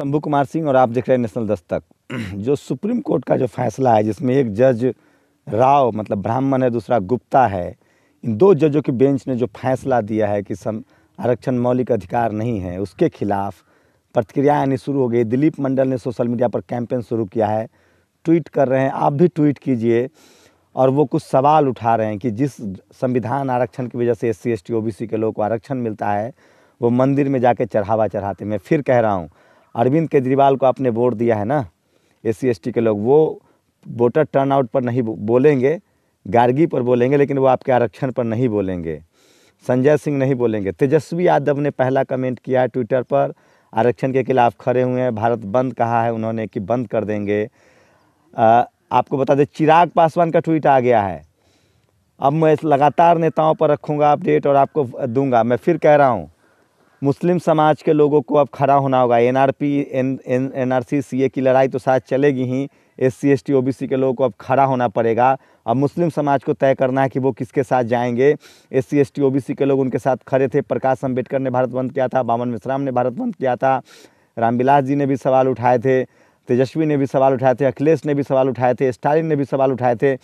शंभू कुमार सिंह और आप देख रहे हैं नेशनल दस्तक जो सुप्रीम कोर्ट का जो फैसला है जिसमें एक जज राव मतलब ब्राह्मण है दूसरा गुप्ता है इन दो जजों की बेंच ने जो फैसला दिया है कि सम आरक्षण मौलिक अधिकार नहीं है उसके खिलाफ प्रतिक्रिया आनी शुरू हो गई दिलीप मंडल ने सोशल मीडिया पर कैंपेन शुरू किया है ट्वीट कर रहे हैं आप भी ट्वीट कीजिए और वो कुछ सवाल उठा रहे हैं कि जिस संविधान आरक्षण की वजह से एस सी एस के लोगों को आरक्षण मिलता है वो मंदिर में जाके चढ़ावा चढ़ाते मैं फिर कह रहा हूँ अरविंद केजरीवाल को आपने वोट दिया है ना एस सी के लोग वो वोटर टर्नआउट पर नहीं बोलेंगे गार्गी पर बोलेंगे लेकिन वो आपके आरक्षण पर नहीं बोलेंगे संजय सिंह नहीं बोलेंगे तेजस्वी यादव ने पहला कमेंट किया है ट्विटर पर आरक्षण के खिलाफ खड़े हुए हैं भारत बंद कहा है उन्होंने कि बंद कर देंगे आ, आपको बता दें चिराग पासवान का ट्वीट आ गया है अब मैं लगातार नेताओं पर रखूँगा अपडेट और आपको दूंगा मैं फिर कह रहा हूँ मुस्लिम समाज के लोगों को अब खड़ा होना होगा N R P N N N R C C A की लड़ाई तो शायद चलेगी ही S C S T O B C के लोगों को अब खड़ा होना पड़ेगा अब मुस्लिम समाज को तय करना है कि वो किसके साथ जाएंगे S C S T O B C के लोग उनके साथ खड़े थे प्रकाश अम्बेडकर ने भारत बंद किया था बामन मिश्राम ने भारत बंद किया था रामविलास जी ने भी सवाल उठाए थे तेजस्वी ने भी सवाल उठाए थे अखिलेश ने भी सवाल उठाए थे स्टालिन ने भी सवाल उठाए थे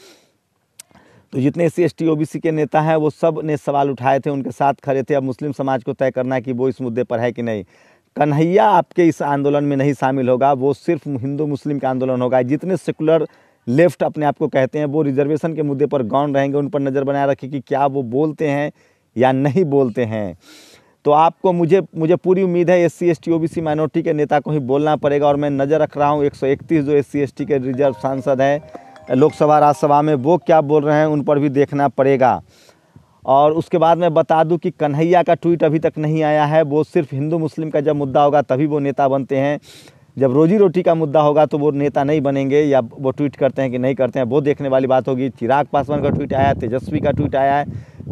तो जितने S C S T O B C के नेता हैं वो सब ने सवाल उठाए थे उनके साथ खड़े थे अब मुस्लिम समाज को तय करना है कि वो इस मुद्दे पर है कि नहीं कन्हैया आपके इस आंदोलन में नहीं शामिल होगा वो सिर्फ हिंदू मुस्लिम का आंदोलन होगा जितने सेकुलर लेफ्ट अपने आप को कहते हैं वो रिजर्वेशन के मुद्दे पर गौन रहेंगे उन पर नज़र बनाए रखें कि क्या वो बोलते हैं या नहीं बोलते हैं तो आपको मुझे मुझे पूरी उम्मीद है S C S T O B C minority के नेता को ही बोलना पड़ेगा और मैं नज़र रख रहा हूँ 131 जो एस सी एस टी के रिजर्व सांसद हैं लोकसभा राज्यसभा में वो क्या बोल रहे हैं उन पर भी देखना पड़ेगा और उसके बाद मैं बता दूं कि कन्हैया का ट्वीट अभी तक नहीं आया है वो सिर्फ हिंदू मुस्लिम का जब मुद्दा होगा तभी वो नेता बनते हैं जब रोजी रोटी का मुद्दा होगा तो वो नेता नहीं बनेंगे या वो ट्वीट करते हैं कि नहीं करते हैं वो देखने वाली बात होगी चिराग पासवान का ट्वीट आया तेजस्वी का ट्वीट आया है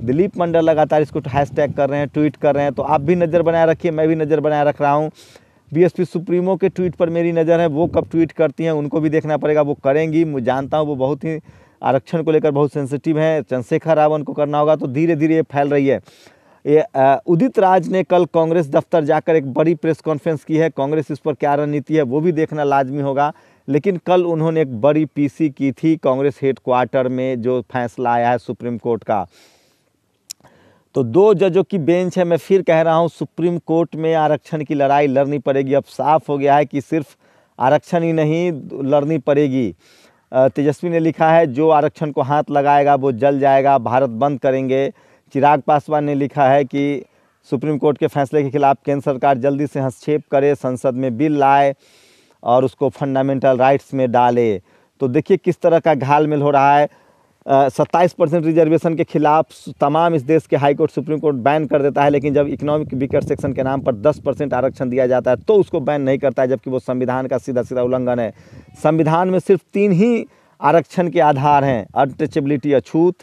दिलीप मंडल लगातार इसको हैशटैग कर रहे हैं ट्वीट कर रहे हैं तो आप भी नज़र बनाए रखिए मैं भी नज़र बनाए रख रहा हूँ बीएसपी सुप्रीमो के ट्वीट पर मेरी नज़र है वो कब ट्वीट करती हैं उनको भी देखना पड़ेगा वो करेंगी मैं जानता हूँ वो बहुत ही आरक्षण को लेकर बहुत सेंसिटिव हैं चंद्रशेखर रावण को करना होगा तो धीरे धीरे ये फैल रही है ये उदित राज ने कल कांग्रेस दफ्तर जाकर एक बड़ी प्रेस कॉन्फ्रेंस की है कांग्रेस इस पर क्या रणनीति है वो भी देखना लाजमी होगा लेकिन कल उन्होंने एक बड़ी पीसी की थी कांग्रेस हेडक्वार्टर में जो फैसला आया है सुप्रीम कोर्ट का तो दो जजों की बेंच है मैं फिर कह रहा हूँ सुप्रीम कोर्ट में आरक्षण की लड़ाई लड़नी पड़ेगी अब साफ हो गया है कि सिर्फ आरक्षण ही नहीं लड़नी पड़ेगी तेजस्वी ने लिखा है जो आरक्षण को हाथ लगाएगा वो जल जाएगा भारत बंद करेंगे चिराग पासवान ने लिखा है कि सुप्रीम कोर्ट के फैसले के खिलाफ केंद्र सरकार जल्दी से हस्तक्षेप करे संसद में बिल लाए और उसको फंडामेंटल राइट्स में डाले तो देखिए किस तरह का घाल मेल हो रहा है सत्ताईस परसेंट रिजर्वेशन के खिलाफ तमाम इस देश के high court supreme court ban कर देता है लेकिन जब इकोनॉमिक वीकर सेक्शन के नाम पर दस परसेंट आरक्षण दिया जाता है तो उसको बैन नहीं करता है जबकि वो संविधान का सीधा सीधा उल्लंघन है संविधान में सिर्फ तीन ही आरक्षण के आधार हैं अनटचेबिलिटी अछूत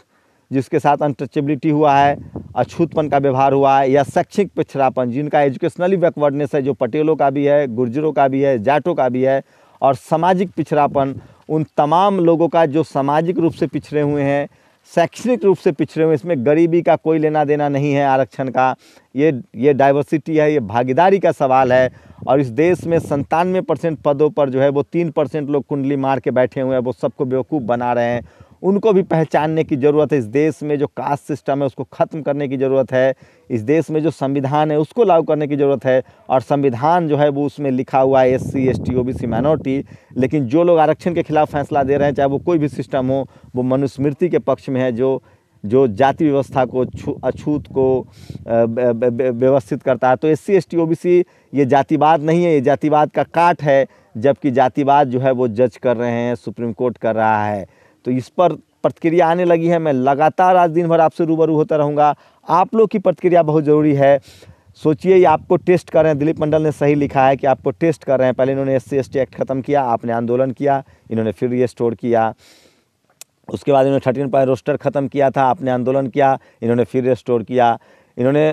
जिसके साथ अनटचेबिलिटी हुआ है अछूतपन का व्यवहार हुआ है या शैक्षिक पिछड़ापन जिनका एजुकेशनली बैकवर्डनेस है जो पटेलों का भी है गुर्जरों का भी है जाटों का भी है और सामाजिक पिछड़ापन उन तमाम लोगों का जो सामाजिक रूप से पिछड़े हुए हैं शैक्षणिक रूप से पिछड़े हुए इसमें गरीबी का कोई लेना देना नहीं है आरक्षण का ये ये डाइवर्सिटी है ये भागीदारी का सवाल है और इस देश में संतानवे परसेंट पदों पर जो है वो तीन परसेंट लोग कुंडली मार के बैठे हुए हैं वो सबको बेवकूफ़ बना रहे हैं उनको भी पहचानने की ज़रूरत है इस देश में जो कास्ट सिस्टम है उसको ख़त्म करने की ज़रूरत है इस देश में जो संविधान है उसको लागू करने की ज़रूरत है और संविधान जो है वो उसमें लिखा हुआ है S C S T O B C minority लेकिन जो लोग आरक्षण के खिलाफ फैसला दे रहे हैं चाहे वो कोई भी सिस्टम हो वो मनुस्मृति के पक्ष में है जो जो जाति व्यवस्था को अछूत को व्यवस्थित करता है तो S C S T O B C ये जातिवाद नहीं है ये जातिवाद का काट है जबकि जातिवाद जो है वो जज कर रहे हैं सुप्रीम कोर्ट कर रहा है तो इस पर प्रतिक्रिया आने लगी है मैं लगातार आज दिन भर आपसे रूबरू होता रहूँगा आप लोग की प्रतिक्रिया बहुत ज़रूरी है सोचिए आपको टेस्ट कर रहे हैं दिलीप मंडल ने सही लिखा है कि आपको टेस्ट कर रहे हैं पहले इन्होंने एस सी एक्ट ख़त्म किया आपने आंदोलन किया इन्होंने फिर ये स्टोर किया उसके बाद इन्होंने थर्टीन पॉइंट रोस्टर ख़त्म किया था आपने आंदोलन किया इन्होंने फिर स्टोर किया इन्होंने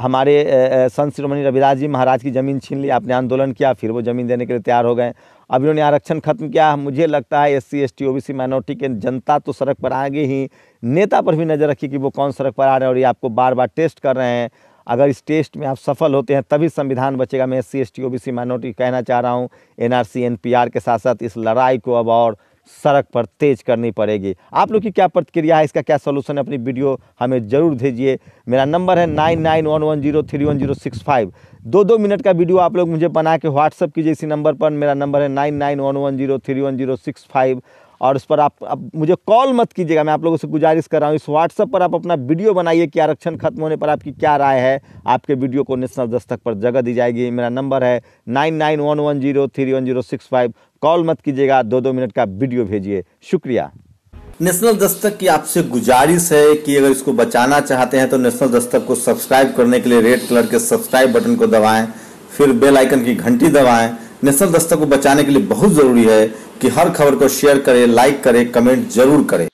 हमारे संत शिरोमणि रविदास जी महाराज की ज़मीन छीन ली आपने आंदोलन किया फिर वो ज़मीन देने के लिए तैयार हो गए अब इन्होंने आरक्षण खत्म किया मुझे लगता है S C S T O B C minority के जनता तो सड़क पर आगे ही नेता पर भी नज़र रखी कि वो कौन सड़क पर आ रहे हैं और ये आपको बार बार टेस्ट कर रहे हैं अगर इस टेस्ट में आप सफल होते हैं तभी संविधान बचेगा मैं S C S T O B C minority कहना चाह रहा हूँ N R C N P R के साथ साथ इस लड़ाई को अब और सड़क पर तेज करनी पड़ेगी आप लोग की क्या प्रतिक्रिया है इसका क्या सोल्यूशन है अपनी वीडियो हमें ज़रूर भेजिए मेरा नंबर है nine nine one one zero three one zero six five दो दो मिनट का वीडियो आप लोग मुझे बना के व्हाट्सअप कीजिए इसी नंबर पर मेरा नंबर है nine nine one one zero three one zero six five और उस पर आप अब मुझे कॉल मत कीजिएगा मैं आप लोगों से गुजारिश कर रहा हूँ इस व्हाट्सअप पर आप अपना वीडियो बनाइए कि आरक्षण खत्म होने पर आपकी क्या राय है आपके वीडियो को नेशनल दस्तक पर जगह दी जाएगी मेरा नंबर है nine nine one one zero three one zero six five call मत कीजिएगा दो दो मिनट का वीडियो भेजिए शुक्रिया नेशनल दस्तक की आपसे गुजारिश है कि अगर इसको बचाना चाहते हैं तो नेशनल दस्तक को सब्सक्राइब करने के लिए रेड कलर के सब्सक्राइब बटन को दबाएं फिर बेल आइकन की घंटी दबाएं नेशनल दस्तक को बचाने के लिए बहुत ज़रूरी है कि हर खबर को शेयर करें लाइक करें कमेंट जरूर करें